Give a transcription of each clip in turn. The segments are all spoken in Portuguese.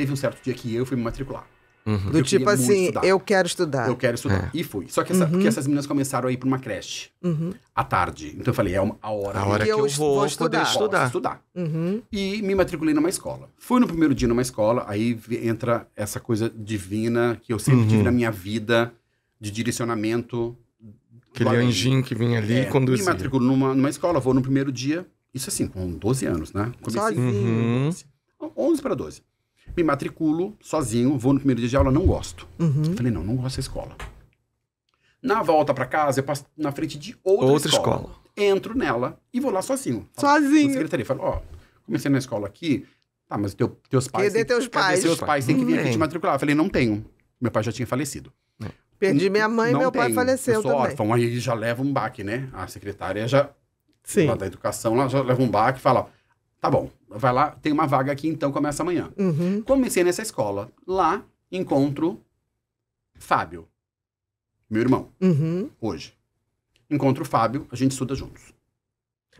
teve um certo dia que eu fui me matricular. Uhum. Do tipo assim, estudar. eu quero estudar. Eu quero estudar. É. E fui. Só que essa, uhum. porque essas meninas começaram a ir pra uma creche uhum. à tarde. Então eu falei, é uma, a hora, a hora que, que eu, eu vou, vou estudar. estudar. estudar. Uhum. E me matriculei numa escola. Fui no primeiro dia numa escola, aí entra essa coisa divina que eu sempre tive uhum. na minha vida, de direcionamento. Aquele anjinho que vinha ali é, e conduzia. Me matriculo numa, numa escola, vou no primeiro dia. Isso assim, com 12 anos, né? Comecei, Sozinho. 11 para 12. Me matriculo sozinho, vou no primeiro dia de aula, não gosto. Uhum. Falei, não, não gosto da escola. Na volta para casa, eu passo na frente de outra, outra escola. escola. Entro nela e vou lá sozinho. Sozinho. Secretaria, falo, ó, comecei na escola aqui. Tá, mas teu, teus pais. Cadê teus que, pais? Cadê seus pais? têm que vir aqui te hum. matricular. Eu falei, não tenho. Meu pai já tinha falecido. É. Perdi minha mãe, não meu tenho. pai faleceu eu sou também. Órfão, aí já leva um baque, né? A secretária já. Sim. Lá da educação, lá já leva um baque e fala: ó, Tá bom, vai lá, tem uma vaga aqui, então começa amanhã. Uhum. Comecei nessa escola. Lá encontro Fábio, meu irmão, uhum. hoje. Encontro o Fábio, a gente estuda juntos.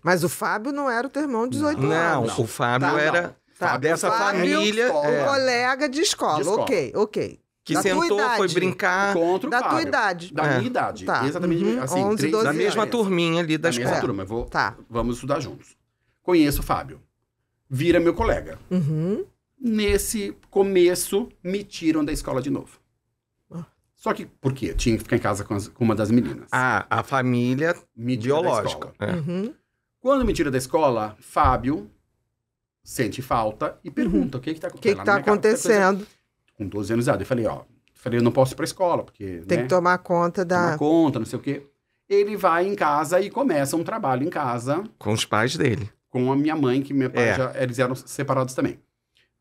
Mas o Fábio não era o teu irmão de 18 não, anos. Não, o Fábio tá, era Tá, dessa Fábio, família. Um é, é. Colega de escola. de escola. Ok, ok. Que da sentou, idade, foi brincar. Encontro da Fábio, tua idade. Da é. minha idade. Tá. Exatamente. Uhum, assim, 11, 3, da mesma anos. turminha ali da, da escola. Mesma turma, vou, tá. vamos estudar juntos. Conheço o Fábio vira meu colega. Uhum. Nesse começo, me tiram da escola de novo. Ah. Só que, por quê? tinha que ficar em casa com, as, com uma das meninas. Ah, a família me biológica. É. Uhum. Quando me tira da escola, Fábio sente falta e uhum. pergunta uhum. o que é está acontecendo. O que é está tá acontecendo? Com 12 anos de idade. Eu falei, ó, falei, eu não posso ir para a escola, porque... Tem né, que tomar conta da... Tomar conta, não sei o quê. Ele vai em casa e começa um trabalho em casa. Com os pais dele com a minha mãe, que meu pai é. já, eles eram separados também.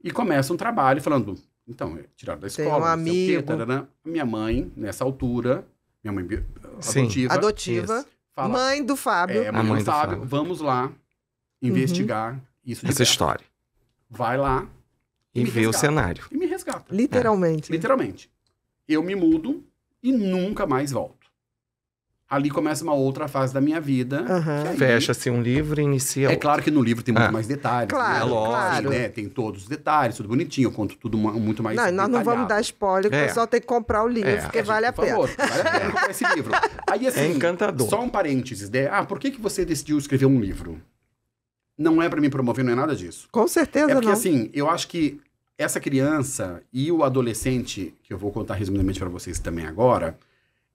E começa um trabalho falando, então, é, tiraram da escola, um amigo. Quê, minha mãe, nessa altura, minha mãe adotiva. adotiva fala, mãe do Fábio. É, mãe, mãe do, Fábio, Fábio, vamos lá investigar uhum. isso Essa perto. história. Vai lá e, e vê resgata, o cenário. E me resgata. Literalmente. É. Literalmente. Eu me mudo e nunca mais volto ali começa uma outra fase da minha vida. Uhum. Fecha-se um livro e inicia É claro que no livro tem muito ah. mais detalhes. Claro, né? Lógico, claro. Né? Tem todos os detalhes, tudo bonitinho. Eu conto tudo muito mais Não, detalhado. nós não vamos dar spoiler, é. tem que comprar o livro, é, porque vale a pena. Por favor, vale a pena comprar esse livro. Aí, assim, é encantador. Só um parênteses. Né? Ah, por que, que você decidiu escrever um livro? Não é para me promover, não é nada disso. Com certeza é porque, não. assim, eu acho que essa criança e o adolescente, que eu vou contar resumidamente para vocês também agora,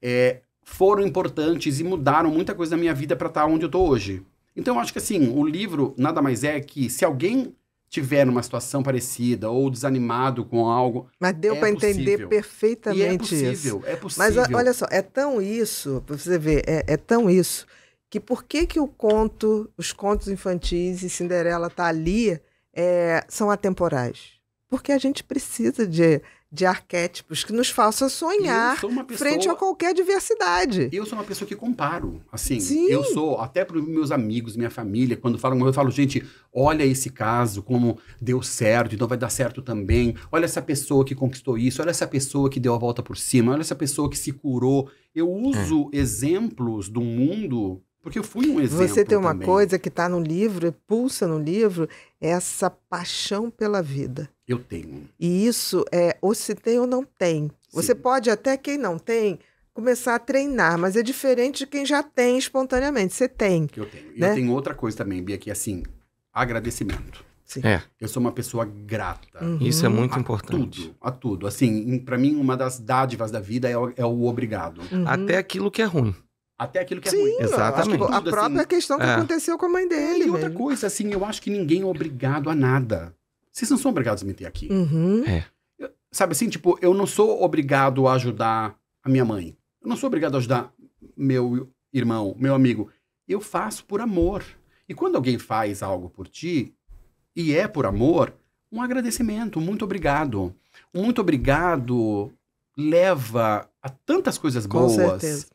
é, foram importantes e mudaram muita coisa na minha vida para estar tá onde eu estou hoje. Então eu acho que assim, o livro nada mais é que se alguém tiver numa situação parecida ou desanimado com algo. Mas deu é para entender perfeitamente e é possível, isso. É possível. Mas olha só, é tão isso, para você ver, é, é, tão isso, que por que, que o conto, os contos infantis e Cinderela tá ali, é, são atemporais? Porque a gente precisa de de arquétipos que nos faça sonhar pessoa, frente a qualquer diversidade. Eu sou uma pessoa que comparo, assim. Sim. Eu sou, até para meus amigos, minha família, quando falam, eu falo, gente, olha esse caso, como deu certo, então vai dar certo também. Olha essa pessoa que conquistou isso, olha essa pessoa que deu a volta por cima, olha essa pessoa que se curou. Eu uso é. exemplos do mundo porque eu fui um exemplo. Você tem uma também. coisa que está no livro, pulsa no livro, é essa paixão pela vida. Eu tenho. E isso é, ou se tem ou não tem. Sim. Você pode, até quem não tem, começar a treinar, mas é diferente de quem já tem espontaneamente. Você tem. Eu tenho. Né? Eu tenho outra coisa também, Bia, que é assim, agradecimento. Sim. É. Eu sou uma pessoa grata. Uhum. Isso é muito a importante. Tudo, a tudo. Assim, para mim, uma das dádivas da vida é o, é o obrigado. Uhum. Até aquilo que é ruim. Até aquilo que é Sim, é ruim. Exatamente. Que, a própria assim, questão que é. aconteceu com a mãe é, dele. e outra né? coisa, assim, eu acho que ninguém é obrigado a nada. Vocês não são obrigados a me ter aqui. Uhum. É. Eu, sabe assim, tipo, eu não sou obrigado a ajudar a minha mãe. Eu não sou obrigado a ajudar meu irmão, meu amigo. Eu faço por amor. E quando alguém faz algo por ti, e é por amor, um agradecimento, muito obrigado. Um muito obrigado leva a tantas coisas Com boas. Certeza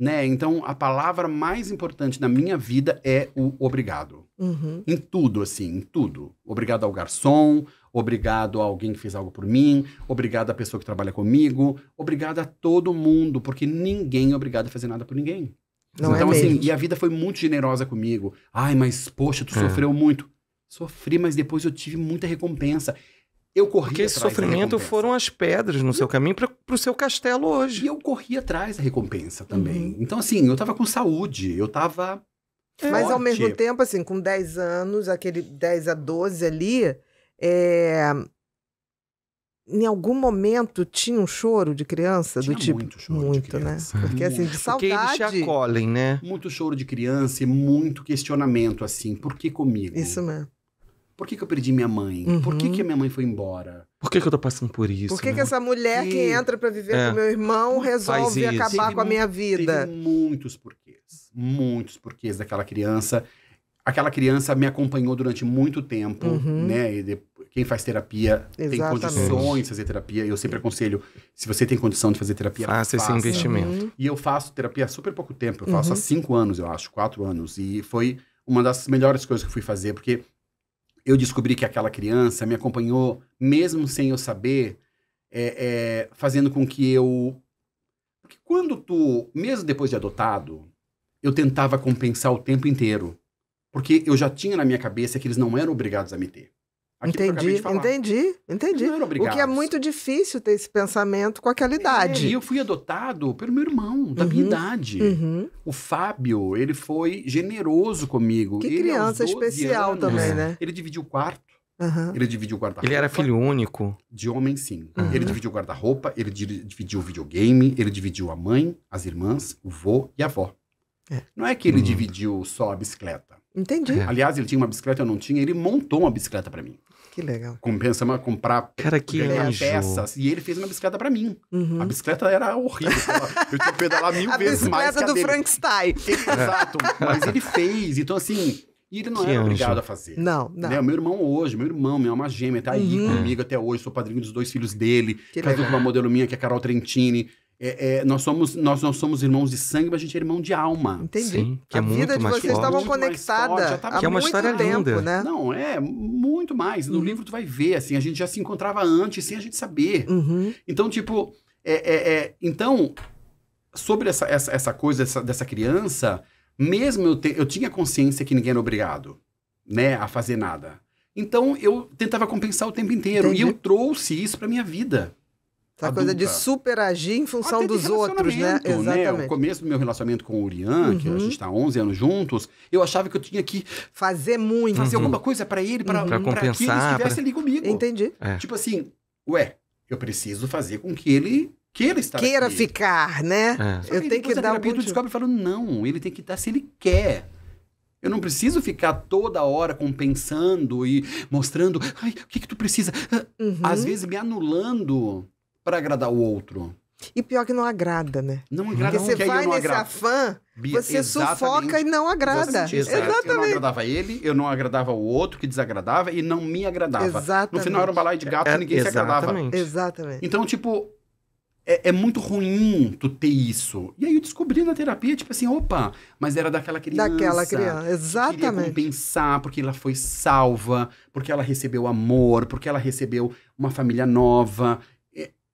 né? Então, a palavra mais importante na minha vida é o obrigado. Uhum. Em tudo, assim, em tudo. Obrigado ao garçom, obrigado a alguém que fez algo por mim, obrigado à pessoa que trabalha comigo, obrigado a todo mundo, porque ninguém é obrigado a fazer nada por ninguém. Não é então, é assim, e a vida foi muito generosa comigo. Ai, mas poxa, tu é. sofreu muito. Sofri, mas depois eu tive muita recompensa. Eu corri Porque atrás esse sofrimento foram as pedras no seu caminho para o seu castelo hoje. E eu corri atrás da recompensa também. Uhum. Então, assim, eu tava com saúde, eu tava. É. Mas ao mesmo tempo, assim, com 10 anos, aquele 10 a 12 ali, é... em algum momento tinha um choro de criança tinha do tipo. Muito choro né? assim, muito, de né? Porque assim, de saudade. Porque eles te acolhem, né? Muito choro de criança e muito questionamento, assim, por que comigo? Isso mesmo. Por que, que eu perdi minha mãe? Uhum. Por que, uhum. que a minha mãe foi embora? Por que, que eu tô passando por isso? Por que, né? que essa mulher que, que entra para viver é. com meu irmão resolve acabar teve com a minha vida? Teve muitos porquês. Muitos porquês daquela criança. Aquela criança me acompanhou durante muito tempo, uhum. né? E quem faz terapia Exatamente. tem condições de fazer terapia. Eu sempre aconselho, se você tem condição de fazer terapia, faça, faça. esse investimento. Uhum. E eu faço terapia há super pouco tempo. Eu faço há uhum. cinco anos, eu acho, quatro anos. E foi uma das melhores coisas que eu fui fazer, porque eu descobri que aquela criança me acompanhou, mesmo sem eu saber, é, é, fazendo com que eu. Porque quando tu, mesmo depois de adotado, eu tentava compensar o tempo inteiro. Porque eu já tinha na minha cabeça que eles não eram obrigados a me ter entendi, entendi, entendi. Não o que é muito difícil ter esse pensamento com aquela idade. É, e eu fui adotado pelo meu irmão, da uhum, minha idade. Uhum. O Fábio, ele foi generoso comigo. Que ele, criança especial anos, também, né? Ele dividiu o quarto. Uhum. Ele dividiu o guarda-roupa. Ele era filho único? De homem, sim. Ele dividiu o guarda-roupa, ele dividiu o videogame, ele dividiu a mãe, as irmãs, o vô e a avó. É. Não é que ele uhum. dividiu só a bicicleta. Entendi. É. Aliás, ele tinha uma bicicleta, eu não tinha, ele montou uma bicicleta para mim que legal. Compensa mas comprar Cara, que peças. E ele fez uma bicicleta para mim. Uhum. A bicicleta era horrível. Eu tinha pedalado pedalar mil vezes mais. A bicicleta do Frank Frankenstein. Exato. Mas ele fez. Então, assim, e ele não que era obrigado a fazer. Não, né? não. Né? O meu irmão hoje, meu irmão, minha alma é gêmea, tá aí uhum. comigo até hoje, sou padrinho dos dois filhos dele. Casou com uma modelo minha, que é a Carol Trentini. É, é, nós, somos, nós não somos irmãos de sangue, mas a gente é irmão de alma. Entendi. Sim, que é a é vida de vocês estavam conectada forte, há é uma muito história tempo, linda. né? Não, é muito mais. No uhum. livro tu vai ver, assim, a gente já se encontrava antes sem a gente saber. Uhum. Então, tipo, é, é, é então, sobre essa, essa, essa coisa essa, dessa criança, mesmo eu, te, eu tinha consciência que ninguém era obrigado, né, a fazer nada. Então, eu tentava compensar o tempo inteiro. Entendi. E eu trouxe isso para minha vida. Essa adulta. coisa de superagir em função dos outros, né? né? Exatamente. Né? O começo do meu relacionamento com o Urian, uhum. que a uhum. gente está 11 anos juntos, eu achava que eu tinha que fazer muito, fazer uhum. alguma coisa para ele, para uhum. Pra compensar, que ele estivesse pra... ali comigo. Entendi. É. Tipo assim, ué, eu preciso fazer com que ele queira estar queira aqui. ficar, né? É. Eu tenho que dar um pouco. descobre e fala não, ele tem que estar se ele quer. Eu não preciso ficar toda hora compensando e mostrando, ai, o que que tu precisa? Ah, uhum. Às vezes me anulando para agradar o outro. E pior que não agrada, né? Não agrada. Porque você vai nesse afã, você sufoca e não agrada. exatamente. exatamente. Eu não agradava ele, eu não agradava o outro que desagradava e não me agradava. Exatamente. No final era um balaio de gato é, e ninguém exatamente. se agradava. Exatamente. Então, tipo, é, é, muito ruim tu ter isso. E aí eu descobri na terapia, tipo assim, opa, mas era daquela criança. Daquela criança, exatamente. Que queria porque ela foi salva, porque ela recebeu amor, porque ela recebeu uma família nova.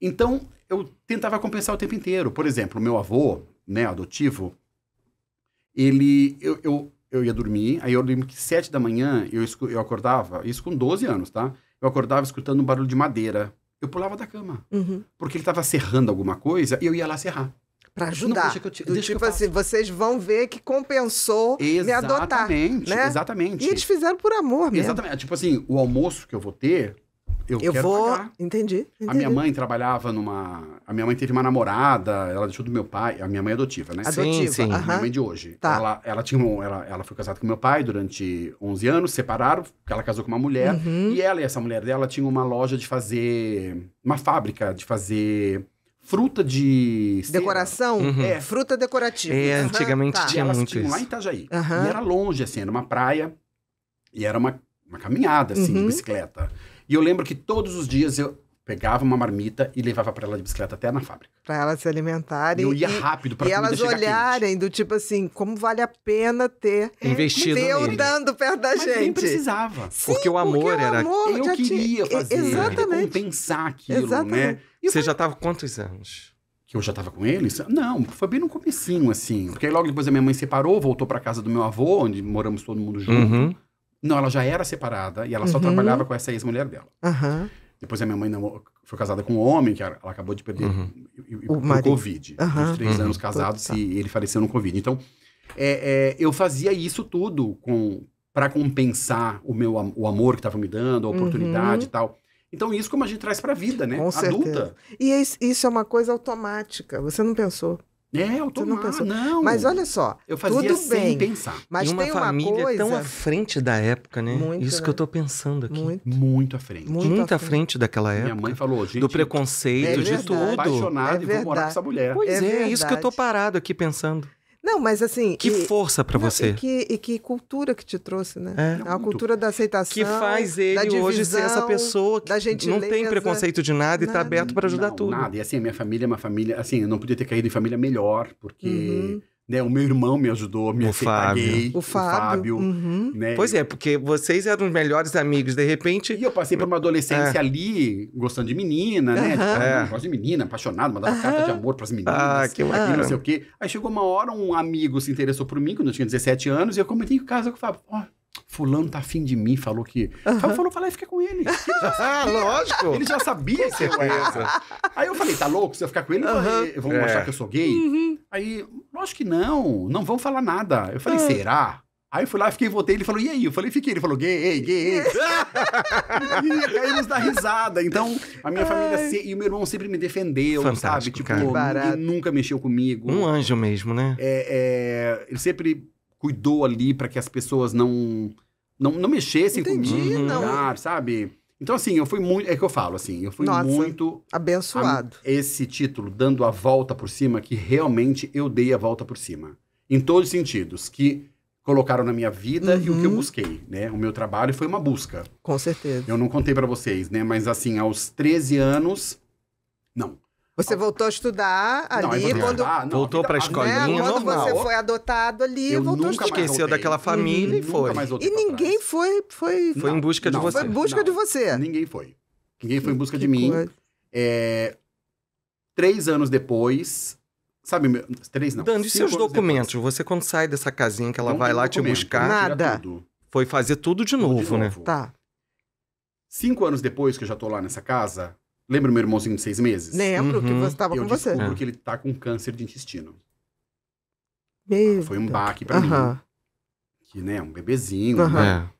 Então, eu tentava compensar o tempo inteiro. Por exemplo, meu avô, né, adotivo, ele. Eu, eu, eu ia dormir, aí eu lembro que sete da manhã eu, eu acordava, isso com 12 anos, tá? Eu acordava escutando um barulho de madeira. Eu pulava da cama. Uhum. Porque ele estava serrando alguma coisa e eu ia lá serrar para ajudar. Não, deixa que eu te, deixa tipo eu assim, vocês vão ver que compensou exatamente, me adotar. Exatamente, né? exatamente. E eles fizeram por amor mesmo. Exatamente. Tipo assim, o almoço que eu vou ter, eu, eu quero vou... pagar. Entendi, entendi, A minha mãe trabalhava numa... A minha mãe teve uma namorada, ela deixou do meu pai... A minha mãe é adotiva, né? Adotiva, sim, sim. Uhum. Minha mãe é de hoje. Tá. Ela, ela, tinha um, ela, ela foi casada com meu pai durante 11 anos, separaram, ela casou com uma mulher. Uhum. E ela e essa mulher dela tinham uma loja de fazer... Uma fábrica de fazer fruta de. Decoração? Uhum. É. é, fruta decorativa. É, antigamente tinha tá. e elas muito tinham isso. lá em Itajaí. Uhum. E era longe, assim, era uma praia. E era uma, uma caminhada, assim, de uhum. bicicleta. E eu lembro que todos os dias eu pegava uma marmita e levava para ela de bicicleta até na fábrica. Para elas se alimentarem. E eu ia e, rápido para E elas olharem quente. do tipo assim, como vale a pena ter é, investido eu nele. dando perto da Mas gente. Nem precisava. Sim, porque o amor era era amor eu queria te... fazer, Exatamente. compensar aquilo, né? Exatamente. né? E Você foi... já tava quantos anos? Que eu já tava com eles? Não, foi bem no comecinho assim, porque aí logo depois a minha mãe separou, voltou para casa do meu avô, onde moramos todo mundo junto. Uhum. Não, ela já era separada e ela só uhum. trabalhava com essa ex-mulher dela. Uhum. Depois a minha mãe não, foi casada com um homem que ela acabou de perder uhum. o, Covid. Uhum. Os três anos casados e ele faleceu no Covid. Então, é, é, eu fazia isso tudo com para compensar o meu o amor que estava me dando, a oportunidade uhum. e tal. Então, isso como a gente traz para a vida, né? Com Adulta. Certeza. E é isso é uma coisa automática. Você não pensou. É, eu não pensou. Não. Mas olha só. Eu fazia tudo sem bem, pensar. Mas e uma tem família uma coisa... tão à frente da época, né? Muito, Isso né? que eu né? tô pensando aqui. Muito, muito à frente. Muito, muito à frente. frente daquela época. Minha mãe falou, gente, do preconceito, é de tudo. Apaixonado é e vou morar com essa mulher. Pois é, é, é isso que eu tô parado aqui pensando. Não, mas assim. Que e, força para você. E que, e que, cultura que te trouxe, né? É, é a cultura da aceitação. Que faz ele divisão, hoje ser essa pessoa que não tem preconceito de nada, nada. e tá aberto para ajudar não, tudo. Nada. E assim, a minha família é uma família. Assim, eu não podia ter caído em família melhor, porque. Uhum né, o meu irmão me ajudou a me o aceitar Fábio. gay. O Fábio. O Fábio uhum. né? Pois é, porque vocês eram os melhores amigos, de repente. E eu passei por uma adolescência é. ali, gostando de menina, uhum. né? Tipo, é. Gosto de menina, apaixonado, mandava uhum. carta de amor pras meninas. Ah, que bacana. Não sei o quê. Aí chegou uma hora, um amigo se interessou por mim, quando eu tinha 17 anos, e eu comentei em casa com o Fábio. Oh, Fulano tá afim de mim, falou que. Uhum. Fábio falou, e fica com ele. ah, lógico. Ele já sabia que eu era. Aí eu falei, tá louco? Se eu ficar com ele, uhum. mostrar é. achar que eu sou gay. Uhum. Aí Lógico que não, não vão falar nada. Eu falei, ah. será? Aí eu fui lá, fiquei, votei, ele falou, e aí? Eu falei, fiquei. Ele falou, gay, gay, gay. e caímos da risada. Então, a minha Ai. família se... e o meu irmão sempre me defendeu, Fantástico, sabe? Tipo, cara. nunca mexeu comigo. Um anjo mesmo, né? É, é... ele sempre cuidou ali para que as pessoas não, não, não mexessem Entendi, comigo, não. Lugar, sabe? Então, assim, eu fui muito. É que eu falo, assim, eu fui Nossa, muito. Abençoado. esse título, dando a volta por cima, que realmente eu dei a volta por cima. Em todos os sentidos. Que colocaram na minha vida uhum. e o que eu uhum. busquei, né? O meu trabalho foi uma busca. Com certeza. Eu não contei para vocês, né? Mas, assim, aos 13 anos. Não, você voltou a estudar ali não, quando. Ah, não, voltou para a né, escolinha né? Quando normal. você foi adotado ali, eu voltou nunca a estudar. Esqueceu daquela uhum. família e foi. E ninguém foi, foi. Foi em busca de você. Foi em busca de você. Ninguém foi. Ninguém foi em busca de mim. É, três anos depois. Sabe, três não. Dando seus documentos. Depois. Você, quando sai dessa casinha que ela não vai lá te buscar. Nada. Foi fazer tudo de novo, de novo, né? Tá. Cinco anos depois que eu já tô lá nessa casa, Lembra meu irmãozinho de seis meses? Lembro uhum. que você estava com você. Eu descubro é. que ele tá com câncer de intestino. Meu ah, foi um baque para mim. Que, né, um bebezinho. Né? É.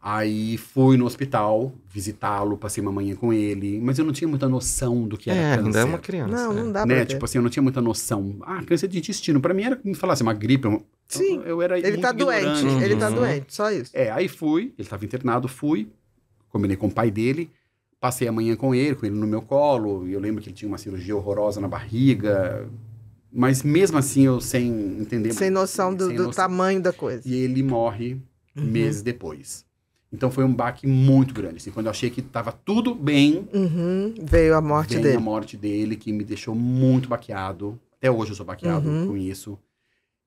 Aí fui no hospital visitá-lo, passei uma manhã com ele, mas eu não tinha muita noção do que era é, é câncer. Ainda é uma criança. Não, não é. dá né? Tipo assim, eu não tinha muita noção. Ah, câncer de intestino. Pra mim era me falasse uma gripe. Sim. Eu era ele tá ignorante. doente, uhum. ele tá né? doente, só isso. É, aí fui, ele tava internado, fui, combinei com o pai dele. Passei a manhã com ele, com ele no meu colo. Eu lembro que ele tinha uma cirurgia horrorosa na barriga. Mas mesmo assim, eu sem entender... Sem noção do, sem do noção. tamanho da coisa. E ele morre uhum. meses depois. Então foi um baque muito grande. Assim, quando eu achei que estava tudo bem, uhum, veio a morte veio dele. a morte dele, que me deixou muito baqueado. Até hoje eu sou baqueado uhum. com isso.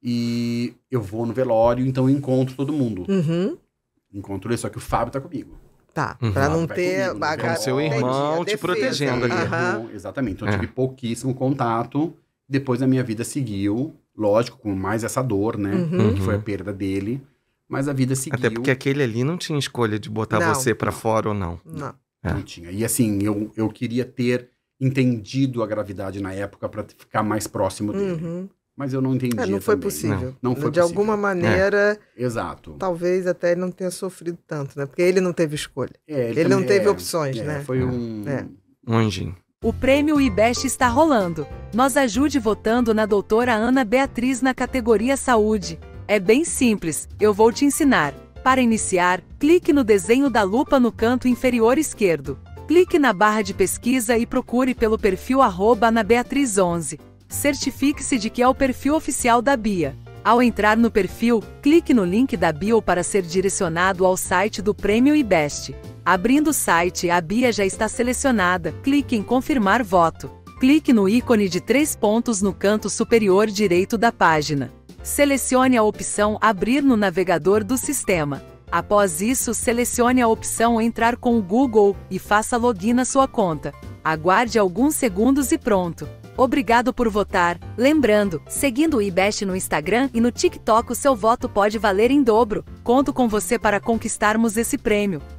E eu vou no velório, então eu encontro todo mundo. Uhum. Encontro ele, só que o Fábio está comigo. Tá, uhum. pra não ter... Comigo, né? Como seu irmão é te protegendo ali. Uhum. Exatamente, então eu é. tive pouquíssimo contato. Depois a minha vida seguiu, lógico, com mais essa dor, né? Uhum. Que foi a uhum. perda dele. Mas a vida seguiu. Até porque aquele ali não tinha escolha de botar não. você para fora ou não. Não. É. Não tinha. E assim, eu, eu queria ter entendido a gravidade na época para ficar mais próximo dele. Uhum mas eu não entendi. É, não foi também. possível. Não, não foi De possível. alguma maneira. É. Exato. Talvez até ele não tenha sofrido tanto, né? Porque ele não teve escolha. É, ele, ele não teve é. opções, é, né? Foi um. É. Um anjinho. O prêmio IBEST está rolando. Nos ajude votando na doutora Ana Beatriz na categoria Saúde. É bem simples, eu vou te ensinar. Para iniciar, clique no desenho da lupa no canto inferior esquerdo. Clique na barra de pesquisa e procure pelo perfil arroba 11 certifique-se de que é o perfil oficial da BIA. Ao entrar no perfil, clique no link da bio para ser direcionado ao site do Prêmio IBEST. Abrindo o site, a BIA já está selecionada. Clique em Confirmar voto. Clique no ícone de três pontos no canto superior direito da página. Selecione a opção Abrir no navegador do sistema. Após isso, selecione a opção Entrar com o Google e faça login na sua conta. Aguarde alguns segundos e pronto. Obrigado por votar. Lembrando, seguindo o IBEST no Instagram e no TikTok, o seu voto pode valer em dobro. Conto com você para conquistarmos esse prêmio.